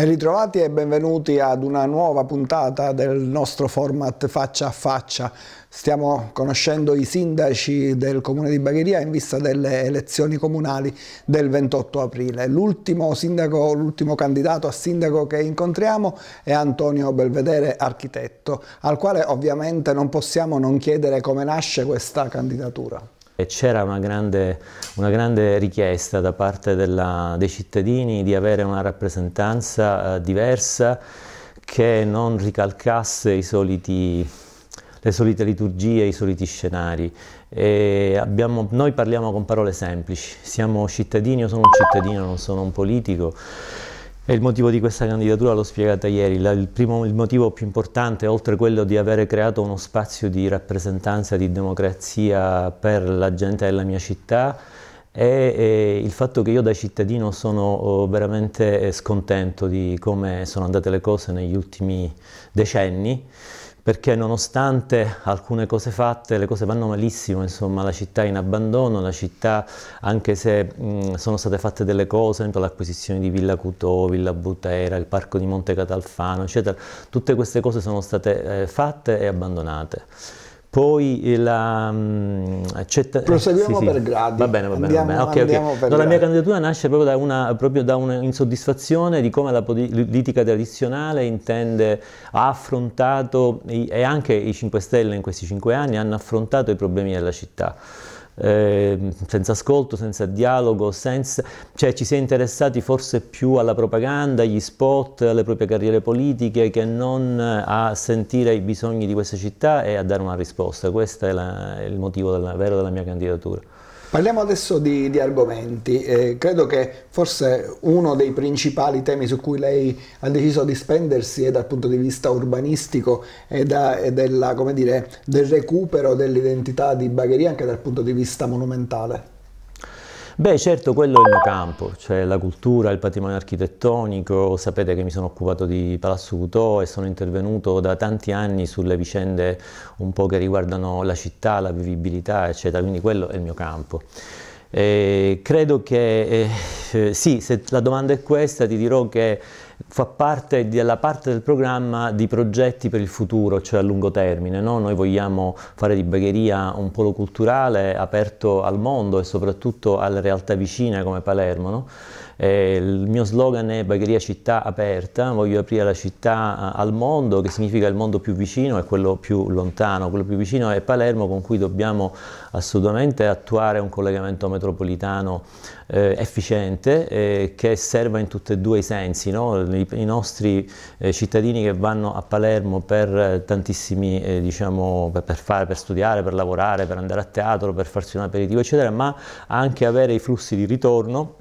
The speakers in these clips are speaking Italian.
Ben ritrovati e benvenuti ad una nuova puntata del nostro format faccia a faccia. Stiamo conoscendo i sindaci del comune di Bagheria in vista delle elezioni comunali del 28 aprile. L'ultimo sindaco, l'ultimo candidato a sindaco che incontriamo è Antonio Belvedere, architetto, al quale ovviamente non possiamo non chiedere come nasce questa candidatura. C'era una grande, una grande, richiesta da parte della, dei cittadini di avere una rappresentanza eh, diversa che non ricalcasse soliti, le solite liturgie, i soliti scenari. Abbiamo, noi parliamo con parole semplici, siamo cittadini, io sono un cittadino, non sono un politico. E il motivo di questa candidatura l'ho spiegata ieri, La, il, primo, il, motivo più importante, oltre a quello di avere creato uno spazio di rappresentanza, di democrazia per la gente della mia città, è, è il fatto che io da cittadino sono oh, veramente scontento di come sono andate le cose negli ultimi decenni perché nonostante alcune cose fatte, le cose vanno malissimo, insomma la città è in abbandono, la città anche se mh, sono state fatte delle cose, l'acquisizione di Villa Cutò, Villa Butera, il parco di Monte Catalfano, eccetera, tutte queste cose sono state eh, fatte e abbandonate. Poi la... Mm, Cet... Eh, Proseguiamo sì, per gradi. Va bene, va bene. Andiamo, va bene. Okay, okay. No, la mia candidatura nasce proprio da, una, proprio da un'insoddisfazione di come la politica tradizionale intende, ha affrontato, e anche i 5 Stelle in questi 5 anni hanno affrontato i problemi della città. Ehm, senza ascolto, senza dialogo, senza, cioè ci si è interessati forse più alla propaganda, agli spot, alle proprie carriere politiche che non a sentire i bisogni di questa città e a dare una risposta. Questo è, la, il motivo della, vero della mia candidatura. Parliamo adesso di, di argomenti. Eh, credo che forse uno dei principali temi su cui lei ha deciso di spendersi è dal punto di vista urbanistico e, del recupero dell'identità di Bagheria anche dal punto di vista monumentale. Beh, certo, quello è il mio campo, cioè la cultura, il patrimonio architettonico. Sapete che mi sono occupato di Palazzo Cutò e sono intervenuto da tanti anni sulle vicende un po' che riguardano la città, la vivibilità, eccetera. Quindi quello è il mio campo. Eh, credo che, eh, sì, se la domanda è questa, ti dirò che fa parte della parte del programma di progetti per il futuro, cioè a lungo termine. No? Noi vogliamo fare di Bagheria un polo culturale aperto al mondo e soprattutto alle realtà vicine come Palermo. No? Eh, il mio slogan è Bagheria città aperta, voglio aprire la città eh, al mondo, che significa il mondo più vicino e quello più lontano. Quello più vicino è Palermo con cui dobbiamo assolutamente attuare un collegamento metropolitano eh, efficiente eh, che serva in tutti e due i sensi. No? I, I, nostri eh, cittadini che vanno a Palermo per tantissimi, eh, diciamo, per, per, fare, per studiare, per lavorare, per andare a teatro, per farsi un aperitivo, eccetera, ma anche avere i flussi di ritorno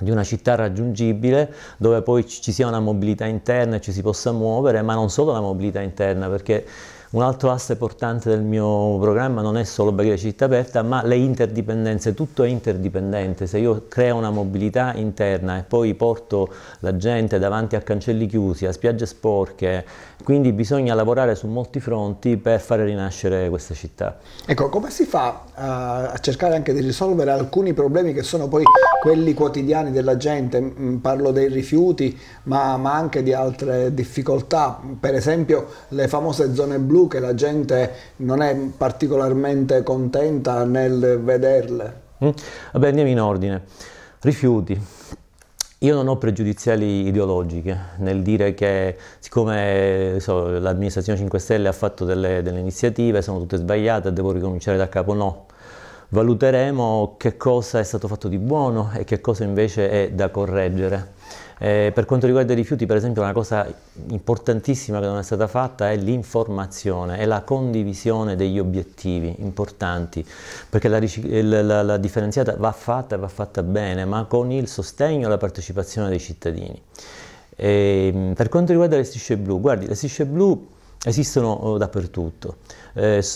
di una città raggiungibile dove poi ci sia una mobilità interna e ci si possa muovere, ma non solo la mobilità interna, perché un altro asse portante del mio programma non è solo Bagheria Città Aperta, ma le interdipendenze, tutto è interdipendente. Se io creo una mobilità interna e poi porto la gente davanti a cancelli chiusi, a spiagge sporche, quindi bisogna lavorare su molti fronti per fare rinascere questa città. Ecco, come si fa eh, a cercare anche di risolvere alcuni problemi che sono poi quelli quotidiani della gente? Mm, parlo dei rifiuti, ma, ma anche di altre difficoltà, per esempio le famose zone blu che la gente non è particolarmente contenta nel vederle. Mm. Vabbè, andiamo in ordine. Rifiuti, io non ho pregiudiziali ideologiche nel dire che siccome so, l'amministrazione 5 Stelle ha fatto delle, delle iniziative, sono tutte sbagliate, devo ricominciare da capo, no. Valuteremo che cosa è stato fatto di buono e che cosa invece è da correggere. Eh, per quanto riguarda i rifiuti, per esempio, una cosa importantissima che non è stata fatta è l'informazione e la condivisione degli obiettivi importanti, perché la, la, la differenziata va fatta e va fatta bene, ma con il sostegno e la partecipazione dei cittadini. E, ehm, per quanto riguarda le strisce blu, guardi, le strisce blu esistono eh, dappertutto. Eh,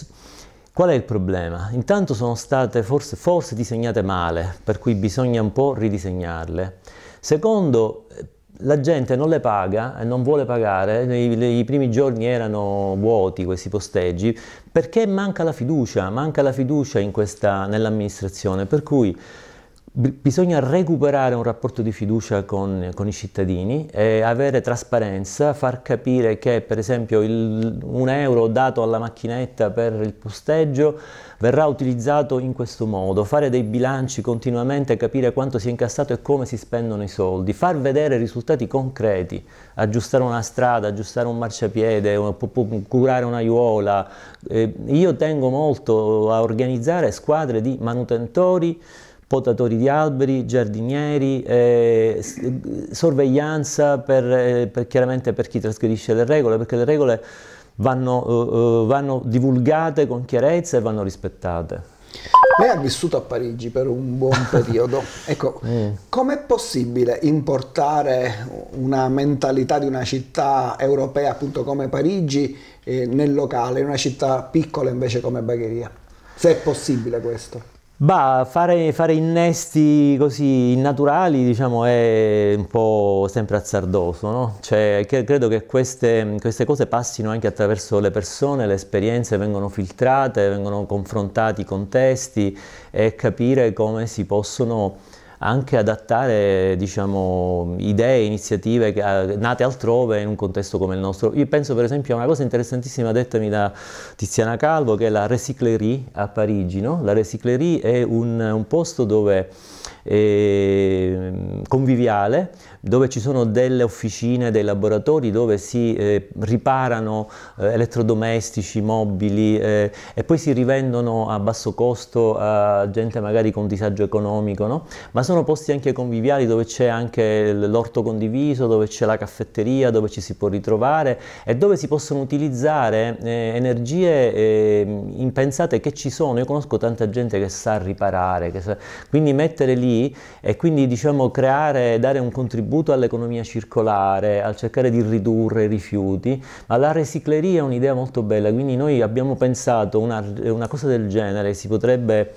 Qual è il problema? Intanto sono state forse, forse, disegnate male, per cui bisogna un po' ridisegnarle. Secondo, la gente non le paga e non vuole pagare, i, i, primi giorni erano vuoti questi posteggi, perché manca la fiducia, manca la fiducia nell'amministrazione, per cui Bisogna recuperare un rapporto di fiducia con, con i cittadini e avere trasparenza, far capire che per esempio il, un euro dato alla macchinetta per il posteggio verrà utilizzato in questo modo, fare dei bilanci continuamente, capire quanto si è incassato e come si spendono i soldi, far vedere risultati concreti, aggiustare una strada, aggiustare un marciapiede, curare un'aiuola. Eh, io tengo molto a organizzare squadre di manutentori potatori di alberi, giardinieri, eh, sorveglianza per, eh, per, chiaramente per chi trasgredisce le regole, perché le regole vanno, eh, eh, vanno divulgate con chiarezza e vanno rispettate. Lei ha vissuto a Parigi per un buon periodo. Ecco, mm. com'è possibile importare una mentalità di una città europea, appunto come Parigi, eh, nel locale, in una città piccola invece come Bagheria? Se è possibile questo. Bah, fare, fare, innesti così innaturali, diciamo, è un po' sempre azzardoso, no? Cioè, che, credo che queste, queste, cose passino anche attraverso le persone, le esperienze vengono filtrate, vengono confrontati i contesti e capire come si possono anche adattare diciamo, idee, iniziative eh, nate altrove in un contesto come il nostro. Io penso per esempio a una cosa interessantissima dettami da Tiziana Calvo che è la Recyclerie a Parigi. No? La Recyclerie è un, un posto dove è mm, conviviale dove ci sono delle officine, dei laboratori dove si eh, riparano eh, elettrodomestici, mobili eh, e poi si rivendono a basso costo a gente magari con disagio economico, no? ma sono posti anche conviviali dove c'è anche l'orto condiviso, dove c'è la caffetteria, dove ci si può ritrovare e dove si possono utilizzare eh, energie ehm, impensate che ci sono. Io conosco tanta gente che sa riparare, che sa... quindi mettere lì e quindi diciamo creare, dare un contributo contributo all'economia circolare, al cercare di ridurre i rifiuti, ma la resiccleria è un'idea molto bella, quindi noi abbiamo pensato una, una cosa del genere, si potrebbe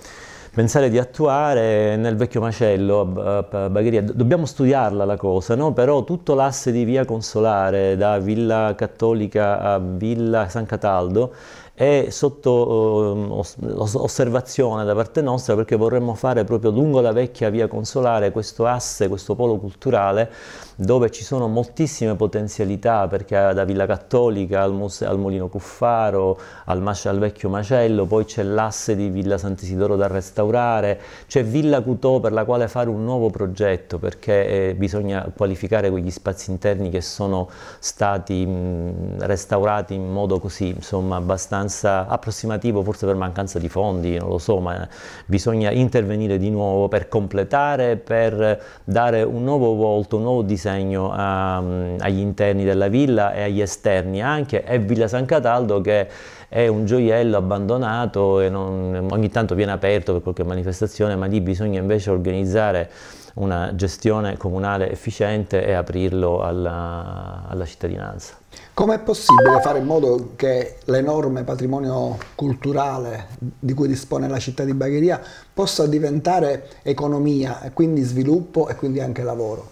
pensare di attuare nel vecchio macello a Bagheria. Dobbiamo studiarla la cosa, no? però tutto l'asse di via Consolare da Villa Cattolica a Villa San Cataldo è sotto eh, osservazione da parte nostra perché vorremmo fare proprio lungo la vecchia via consolare questo asse, questo polo culturale dove ci sono moltissime potenzialità perché da Villa Cattolica al, Muse al Molino Cuffaro, al, al, vecchio Macello, poi c'è l'asse di Villa Sant'Isidoro da restaurare, c'è Villa Cutò per la quale fare un nuovo progetto perché eh, bisogna qualificare quegli spazi interni che sono stati mh, restaurati in modo così insomma abbastanza mancanza, approssimativo forse per mancanza di fondi, non lo so, ma bisogna intervenire di nuovo per completare, per dare un nuovo volto, un nuovo disegno a, agli interni della villa e agli esterni anche, e Villa San Cataldo che è un gioiello abbandonato e non, ogni tanto viene aperto per qualche manifestazione, ma lì bisogna invece organizzare una gestione comunale efficiente e aprirlo alla, alla cittadinanza. Com'è possibile fare in modo che l'enorme patrimonio culturale di cui dispone la città di Bagheria possa diventare economia e quindi sviluppo e quindi anche lavoro?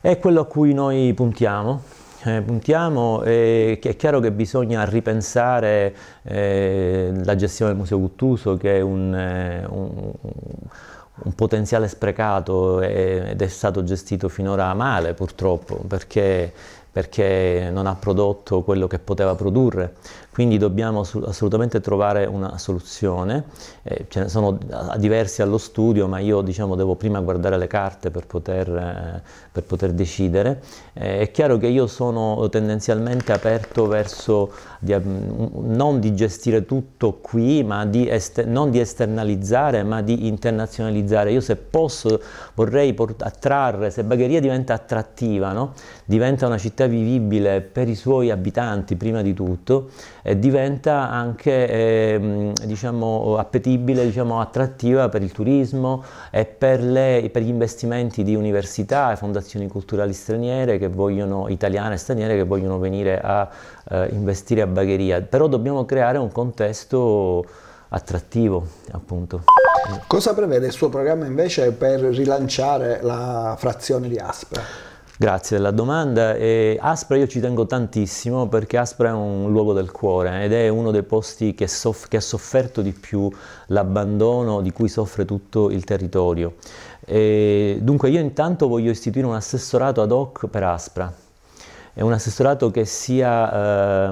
È quello a cui noi puntiamo, eh, puntiamo, e è chiaro che bisogna ripensare eh, la gestione del Museo Guttuso, che è un, eh, un, un potenziale sprecato ed è stato gestito finora male purtroppo perché perché non ha prodotto quello che poteva produrre. Quindi dobbiamo assolutamente trovare una soluzione. Eh, ce ne sono eh, diversi allo studio, ma io diciamo, devo prima guardare le carte per poter, eh, per poter decidere. Eh, è chiaro che io sono tendenzialmente aperto verso di, non di gestire tutto qui, ma di non di esternalizzare, ma di internazionalizzare. Io se posso vorrei attrarre, se Bagheria diventa attrattiva, no? diventa una città vivibile per i suoi abitanti prima di tutto, eh, diventa anche eh, diciamo, appetibile, diciamo, attrattiva per il turismo e per, le, per, gli investimenti di università e fondazioni culturali straniere che vogliono, italiane e straniere che vogliono venire a eh, investire a Bagheria. Però dobbiamo creare un contesto attrattivo appunto. Cosa prevede il suo programma invece per rilanciare la frazione di Aspra? Grazie della domanda. E Aspra io ci tengo tantissimo perché Aspra è un luogo del cuore eh, ed è uno dei posti che, soff- che ha sofferto di più l'abbandono di cui soffre tutto il territorio. E dunque io intanto voglio istituire un assessorato ad hoc per Aspra. È un assessorato che sia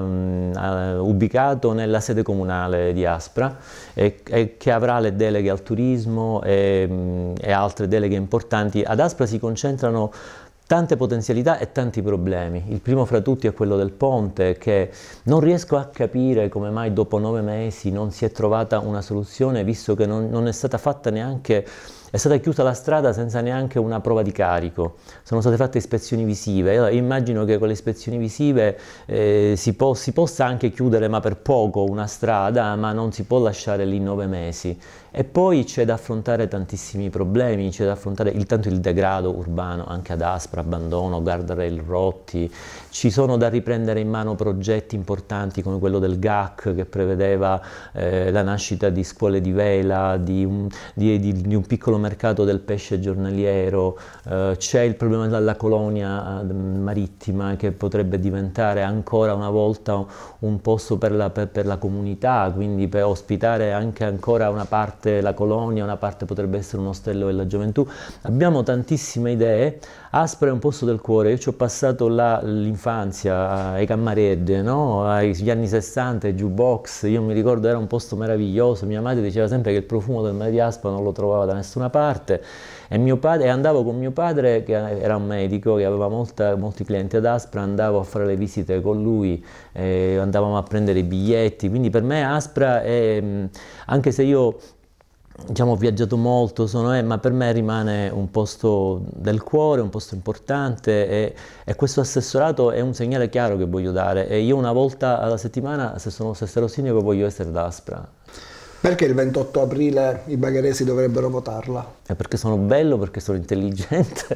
eh, ubicato nella sede comunale di Aspra e, e che avrà le deleghe al turismo e, mm, e altre deleghe importanti. Ad Aspra si concentrano tante potenzialità e tanti problemi. Il primo fra tutti è quello del ponte che non riesco a capire come mai dopo nove mesi non si è trovata una soluzione visto che non, non è stata fatta neanche è stata chiusa la strada senza neanche una prova di carico, sono state fatte ispezioni visive, allora, immagino che con le ispezioni visive eh, si, po si possa anche chiudere ma per poco una strada, ma non si può lasciare lì nove mesi e poi c'è da affrontare tantissimi problemi, c'è da affrontare intanto il degrado urbano anche ad Aspra, abbandono, guardrail rotti, ci sono da riprendere in mano progetti importanti come quello del GAC che prevedeva eh, la nascita di scuole di vela, di un, di, di, di un piccolo mercato del pesce giornaliero, eh, c'è il problema della colonia eh, marittima che potrebbe diventare ancora una volta un posto per la, per, per la comunità, quindi per ospitare anche ancora una parte parte la colonia, una parte potrebbe essere un ostello della gioventù. Abbiamo tantissime idee. Aspra è un posto del cuore. Io ci ho passato l'infanzia eh, ai Cammarede, no? agli anni 60, ai jukebox. Io mi ricordo era un posto meraviglioso. Mia madre diceva sempre che il profumo del mare di Aspra non lo trovava da nessuna parte. E, padre, e, andavo con mio padre, che era un medico, che aveva molta, molti clienti ad Aspra, andavo a fare le visite con lui, eh, andavamo a prendere i biglietti. Quindi per me Aspra è, anche se io diciamo, ho viaggiato molto, sono, eh, ma per me rimane un posto del cuore, un posto importante e, e, questo assessorato è un segnale chiaro che voglio dare e io una volta alla settimana, se sono, se sarò sindaco, voglio essere d'Aspra. Perché il 28 aprile i bagheresi dovrebbero votarla? Eh, perché sono bello, perché sono intelligente.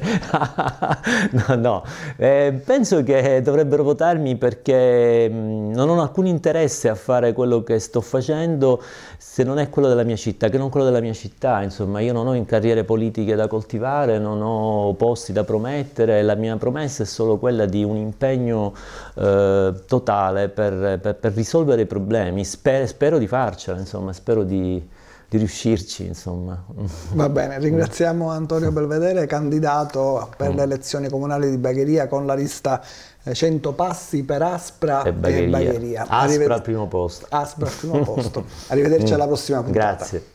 no, no, eh, penso che dovrebbero votarmi perché mm, non ho alcun interesse a fare quello che sto facendo se non è quello della mia città, che non quello della mia città. Insomma, io non ho in carriere politiche da coltivare, non ho posti da promettere, la mia promessa è solo quella di un impegno eh, totale per, per, per, risolvere i problemi. Sper, spero di farcela, insomma, spero spero di, di riuscirci, insomma. Va bene, ringraziamo Antonio Belvedere, candidato per le mm. elezioni comunali di Bagheria con la lista 100 eh, passi per Aspra e Bagheria. E Bagheria. Aspra al primo posto. Aspra al primo posto. Arrivederci alla prossima puntata. Grazie.